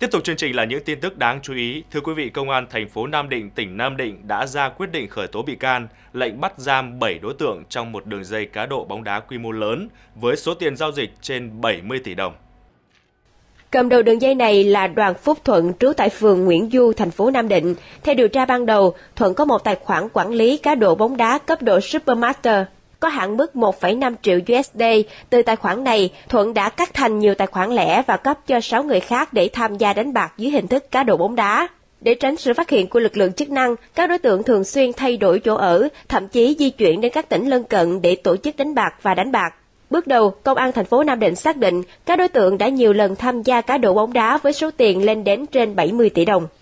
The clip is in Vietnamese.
Tiếp tục chương trình là những tin tức đáng chú ý. Thưa quý vị, Công an thành phố Nam Định, tỉnh Nam Định đã ra quyết định khởi tố bị can, lệnh bắt giam 7 đối tượng trong một đường dây cá độ bóng đá quy mô lớn với số tiền giao dịch trên 70 tỷ đồng. Cầm đầu đường dây này là Đoàn Phúc Thuận trú tại phường Nguyễn Du, thành phố Nam Định. Theo điều tra ban đầu, Thuận có một tài khoản quản lý cá độ bóng đá cấp độ Supermaster có hạn mức 1,5 triệu USD. Từ tài khoản này, Thuận đã cắt thành nhiều tài khoản lẻ và cấp cho 6 người khác để tham gia đánh bạc dưới hình thức cá độ bóng đá. Để tránh sự phát hiện của lực lượng chức năng, các đối tượng thường xuyên thay đổi chỗ ở, thậm chí di chuyển đến các tỉnh lân cận để tổ chức đánh bạc và đánh bạc. Bước đầu, công an thành phố Nam Định xác định các đối tượng đã nhiều lần tham gia cá độ bóng đá với số tiền lên đến trên 70 tỷ đồng.